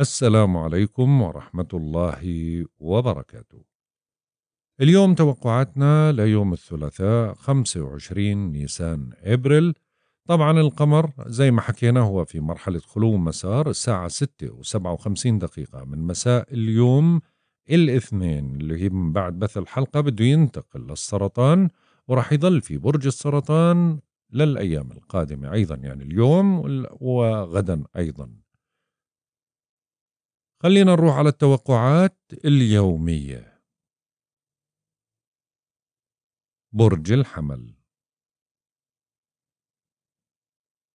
السلام عليكم ورحمة الله وبركاته. اليوم توقعاتنا ليوم الثلاثاء 25 نيسان ابريل طبعا القمر زي ما حكينا هو في مرحلة خلو مسار الساعة 6 و57 دقيقة من مساء اليوم الاثنين اللي هي من بعد بث الحلقة بده ينتقل للسرطان وراح يضل في برج السرطان للأيام القادمة أيضا يعني اليوم وغدا أيضا خلينا نروح على التوقعات اليومية برج الحمل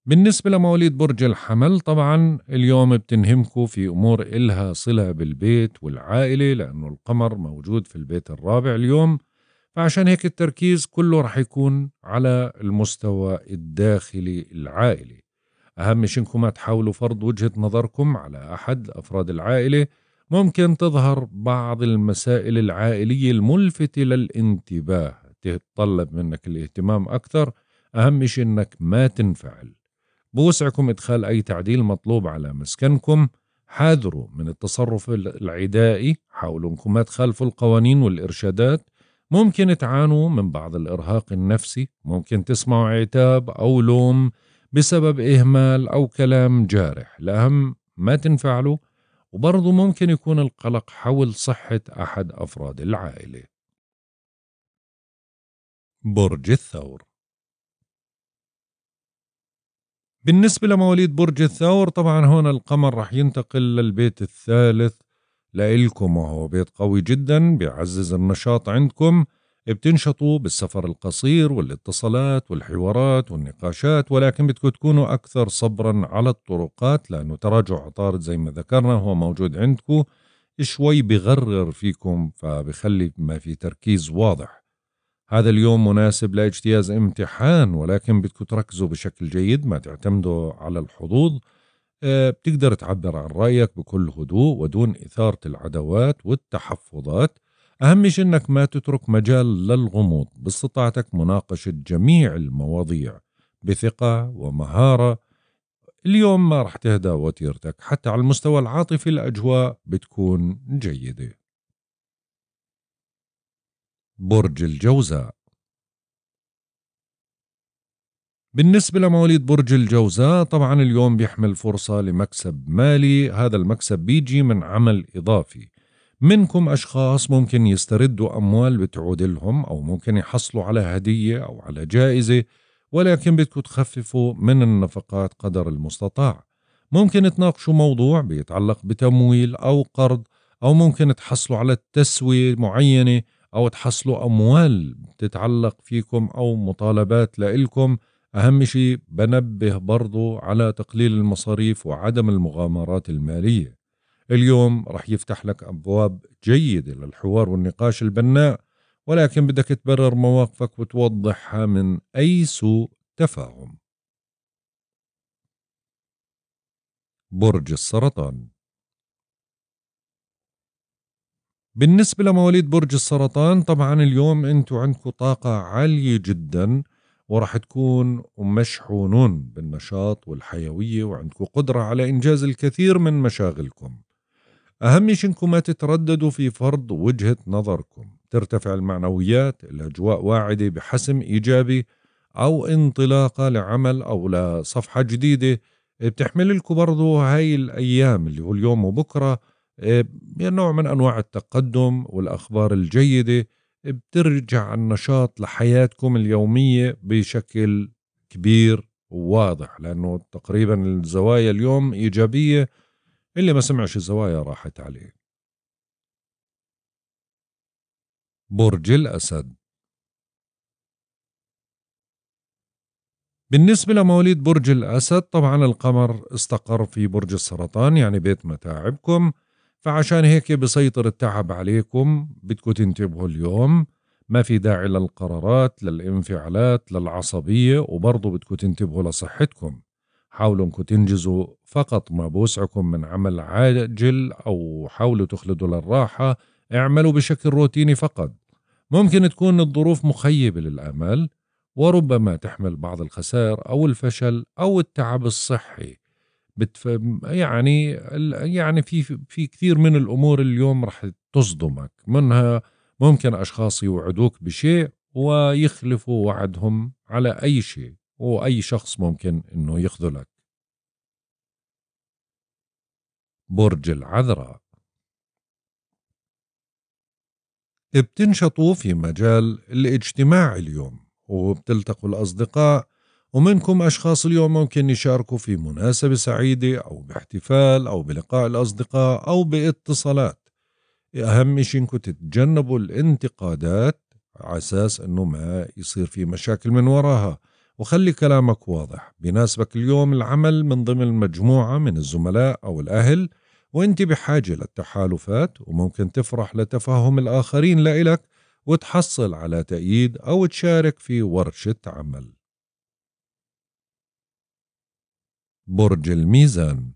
بالنسبة لمواليد برج الحمل طبعا اليوم بتنهمكم في أمور إلها صلة بالبيت والعائلة لأنه القمر موجود في البيت الرابع اليوم فعشان هيك التركيز كله رح يكون على المستوى الداخلي العائلي أهم شيء إنكم تحاولوا فرض وجهة نظركم على أحد أفراد العائلة ممكن تظهر بعض المسائل العائلية الملفتة للانتباه تتطلب منك الاهتمام أكثر أهم شيء إنك ما تنفعل بوسعكم إدخال أي تعديل مطلوب على مسكنكم حاذروا من التصرف العدائي حاولوا إنكم ما تخالفوا القوانين والإرشادات ممكن تعانوا من بعض الإرهاق النفسي ممكن تسمعوا عتاب أو لوم بسبب إهمال أو كلام جارح الأهم ما تنفعله وبرضه ممكن يكون القلق حول صحة أحد أفراد العائلة برج الثور بالنسبة لمواليد برج الثور طبعا هنا القمر رح ينتقل للبيت الثالث لإلكم وهو بيت قوي جدا بيعزز النشاط عندكم بتنشطوا بالسفر القصير والاتصالات والحوارات والنقاشات ولكن بدكم تكونوا أكثر صبرا على الطرقات لأنه تراجع عطارد زي ما ذكرنا هو موجود عندكم شوي بغرر فيكم فبخلي ما في تركيز واضح هذا اليوم مناسب لاجتياز امتحان ولكن بدكم تركزوا بشكل جيد ما تعتمدوا على الحظوظ آه، بتقدر تعبر عن رأيك بكل هدوء ودون إثارة العداوات والتحفظات أهم شيء أنك ما تترك مجال للغموض باستطاعتك مناقشة جميع المواضيع بثقة ومهارة اليوم ما راح تهدى وتيرتك حتى على المستوى العاطفي الأجواء بتكون جيدة برج الجوزاء بالنسبة لمواليد برج الجوزاء طبعا اليوم بيحمل فرصة لمكسب مالي هذا المكسب بيجي من عمل إضافي منكم أشخاص ممكن يستردوا أموال بتعود لهم أو ممكن يحصلوا على هدية أو على جائزة ولكن بدكم تخففوا من النفقات قدر المستطاع ممكن تناقشوا موضوع بيتعلق بتمويل أو قرض أو ممكن تحصلوا على تسوية معينة أو تحصلوا أموال تتعلق فيكم أو مطالبات لإلكم أهم شيء بنبه برضو على تقليل المصاريف وعدم المغامرات المالية اليوم راح يفتح لك أبواب جيدة للحوار والنقاش البناء ولكن بدك تبرر مواقفك وتوضحها من أي سوء تفاهم برج السرطان بالنسبة لمواليد برج السرطان طبعا اليوم انتو عندكم طاقة عالية جدا وراح تكون مشحونون بالنشاط والحيوية وعندكم قدرة على إنجاز الكثير من مشاغلكم أهم شي إنكم ما تترددوا في فرض وجهة نظركم ترتفع المعنويات الأجواء واعدة بحسم إيجابي أو انطلاقة لعمل أو لصفحة جديدة بتحمل لكم برضو هاي الأيام اللي هو اليوم وبكرة نوع من أنواع التقدم والأخبار الجيدة بترجع النشاط لحياتكم اليومية بشكل كبير وواضح لأنه تقريبا الزوايا اليوم إيجابية اللي ما سمعش الزوايا راحت عليه برج الأسد بالنسبة لمواليد برج الأسد طبعا القمر استقر في برج السرطان يعني بيت متاعبكم فعشان هيك بسيطر التعب عليكم بدكم تنتبهوا اليوم ما في داعي للقرارات للانفعالات للعصبية وبرضه بدكم تنتبهوا لصحتكم حاولوا انكم تنجزوا فقط ما بوسعكم من عمل عاجل او حاولوا تخلدوا للراحه اعملوا بشكل روتيني فقط ممكن تكون الظروف مخيبه للامال وربما تحمل بعض الخسائر او الفشل او التعب الصحي بتف... يعني يعني في في كثير من الامور اليوم رح تصدمك منها ممكن اشخاص يوعدوك بشيء ويخلفوا وعدهم على اي شيء واي شخص ممكن انه يخذلك برج العذراء بتنشطوا في مجال الاجتماع اليوم وبتلتقوا الأصدقاء ومنكم أشخاص اليوم ممكن يشاركوا في مناسبة سعيدة أو باحتفال أو بلقاء الأصدقاء أو باتصالات أهم شيء إنكم تتجنبوا الانتقادات على أساس إنه ما يصير في مشاكل من وراها وخلي كلامك واضح بيناسبك اليوم العمل من ضمن مجموعة من الزملاء أو الأهل وانت بحاجة للتحالفات وممكن تفرح لتفهم الآخرين لإلك وتحصل على تأييد أو تشارك في ورشة عمل برج الميزان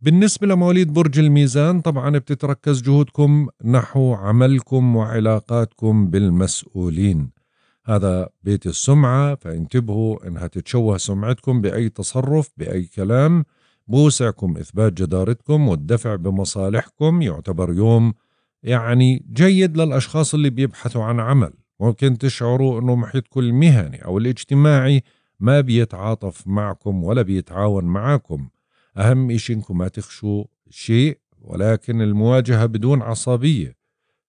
بالنسبة لمواليد برج الميزان طبعا بتتركز جهودكم نحو عملكم وعلاقاتكم بالمسؤولين هذا بيت السمعة فانتبهوا انها تتشوه سمعتكم بأي تصرف بأي كلام بوسعكم إثبات جدارتكم والدفع بمصالحكم يعتبر يوم يعني جيد للأشخاص اللي بيبحثوا عن عمل ممكن تشعروا أنه محيطكم المهني أو الاجتماعي ما بيتعاطف معكم ولا بيتعاون معكم أهم إشي أنكم ما تخشوا شيء ولكن المواجهة بدون عصبية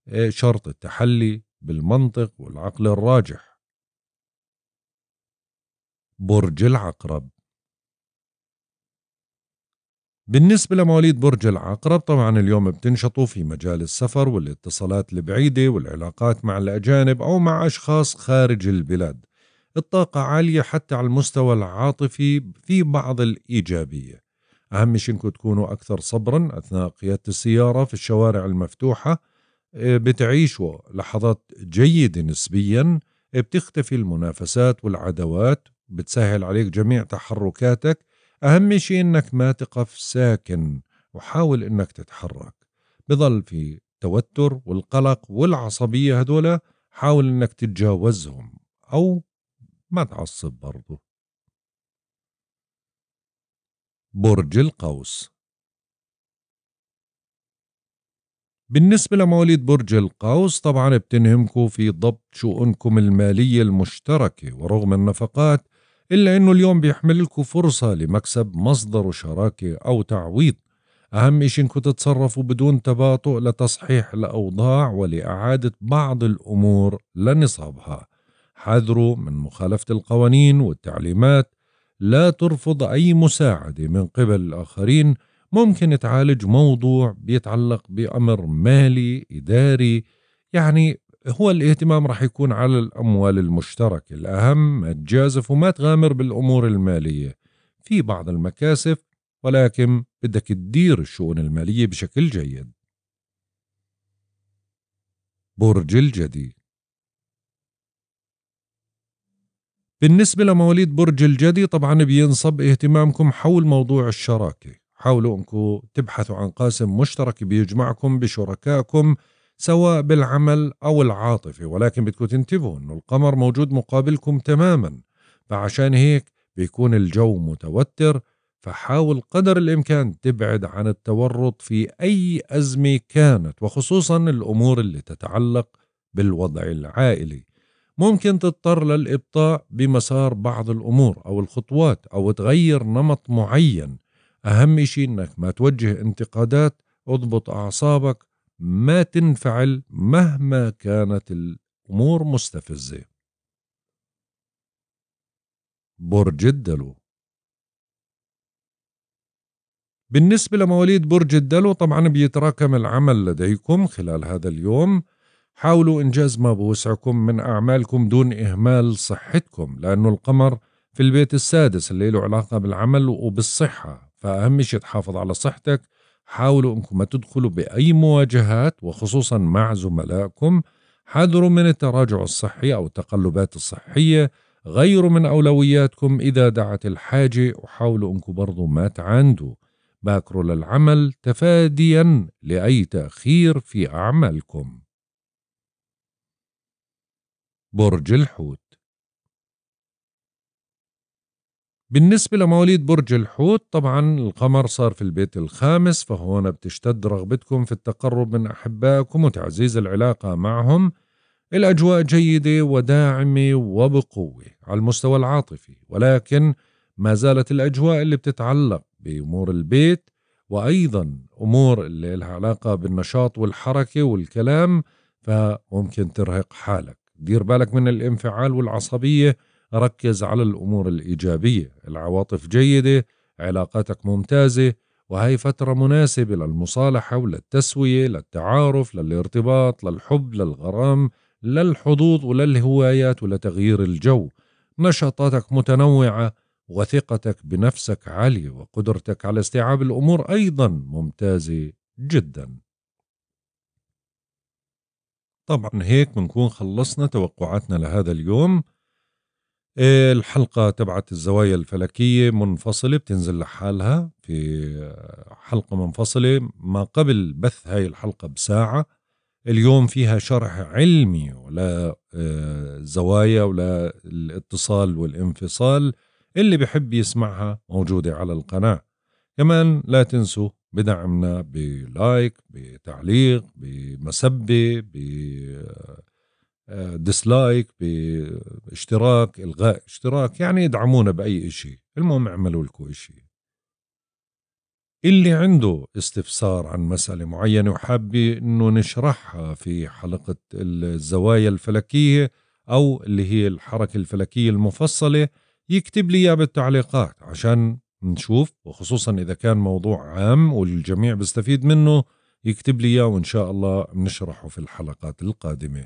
إيه، شرط التحلي بالمنطق والعقل الراجح برج العقرب بالنسبة لمواليد برج العقرب طبعا اليوم بتنشطوا في مجال السفر والاتصالات البعيدة والعلاقات مع الأجانب أو مع أشخاص خارج البلاد الطاقة عالية حتى على المستوى العاطفي في بعض الإيجابية أهم شيء أنكم تكونوا أكثر صبرا أثناء قيادة السيارة في الشوارع المفتوحة بتعيشوا لحظات جيدة نسبيا بتختفي المنافسات والعداوات بتسهل عليك جميع تحركاتك أهم شيء إنك ما تقف ساكن وحاول إنك تتحرك بضل في التوتر والقلق والعصبية هدول حاول إنك تتجاوزهم أو ما تعصب برضه برج القوس بالنسبة لمواليد برج القوس طبعا بتنهمكم في ضبط شؤونكم المالية المشتركة ورغم النفقات إلا أنه اليوم بيحملكم فرصة لمكسب مصدر شراكة أو تعويض أهم إشي إنكم تتصرفوا بدون تباطؤ لتصحيح الأوضاع ولإعادة بعض الأمور لنصابها حذروا من مخالفة القوانين والتعليمات لا ترفض أي مساعدة من قبل الآخرين ممكن تعالج موضوع بيتعلق بأمر مالي إداري يعني هو الاهتمام راح يكون على الأموال المشتركة الأهم ما تجازف وما تغامر بالأمور المالية في بعض المكاسب ولكن بدك تدير الشؤون المالية بشكل جيد برج الجدي بالنسبة لمواليد برج الجدي طبعا بينصب اهتمامكم حول موضوع الشراكة حاولوا أنكم تبحثوا عن قاسم مشترك بيجمعكم بشركائكم سواء بالعمل أو العاطفة ولكن بدكم تنتبهوا أنه القمر موجود مقابلكم تماما فعشان هيك بيكون الجو متوتر فحاول قدر الإمكان تبعد عن التورط في أي أزمة كانت وخصوصا الأمور اللي تتعلق بالوضع العائلي ممكن تضطر للإبطاء بمسار بعض الأمور أو الخطوات أو تغير نمط معين أهم شيء إنك ما توجه انتقادات اضبط أعصابك ما تنفعل مهما كانت الأمور مستفزة برج الدلو بالنسبة لمواليد برج الدلو طبعا بيتراكم العمل لديكم خلال هذا اليوم حاولوا إنجاز ما بوسعكم من أعمالكم دون إهمال صحتكم لأنه القمر في البيت السادس اللي له علاقة بالعمل وبالصحة فأهم شيء تحافظ على صحتك حاولوا أنكم ما تدخلوا بأي مواجهات وخصوصا مع زملائكم حذروا من التراجع الصحي أو التقلبات الصحية غيروا من أولوياتكم إذا دعت الحاجة وحاولوا أنكم برضو ما تعاندوا باكروا للعمل تفاديا لأي تأخير في أعمالكم برج الحوت بالنسبة لمواليد برج الحوت طبعا القمر صار في البيت الخامس فهون بتشتد رغبتكم في التقرب من أحبائكم وتعزيز العلاقة معهم الأجواء جيدة وداعمة وبقوة على المستوى العاطفي ولكن ما زالت الأجواء اللي بتتعلق بأمور البيت وأيضا أمور اللي لها علاقة بالنشاط والحركة والكلام فممكن ترهق حالك دير بالك من الانفعال والعصبية ركز على الأمور الإيجابية العواطف جيدة علاقاتك ممتازة وهي فترة مناسبة للمصالحة وللتسوية للتعارف للارتباط للحب للغرام للحظوظ وللهوايات ولتغيير الجو نشاطاتك متنوعة وثقتك بنفسك عالية وقدرتك على استيعاب الأمور أيضا ممتازة جدا طبعا هيك بنكون خلصنا توقعاتنا لهذا اليوم الحلقة تبعت الزوايا الفلكية منفصلة بتنزل لحالها في حلقة منفصلة ما قبل بث هاي الحلقة بساعة اليوم فيها شرح علمي ولا آه، زوايا ولا الاتصال والانفصال اللي بحب يسمعها موجودة على القناة كمان لا تنسوا بدعمنا بلايك بتعليق بمسبة ب ديسلايك آه، باشتراك الغاء اشتراك يعني ادعمونا باي شيء المهم اعملوا لكم شيء اللي عنده استفسار عن مسألة معينة وحاب انه نشرحها في حلقة الزوايا الفلكية او اللي هي الحركة الفلكية المفصلة يكتب لي اياه بالتعليقات عشان نشوف وخصوصا اذا كان موضوع عام والجميع بيستفيد منه يكتب لي اياه وان شاء الله بنشرحه في الحلقات القادمه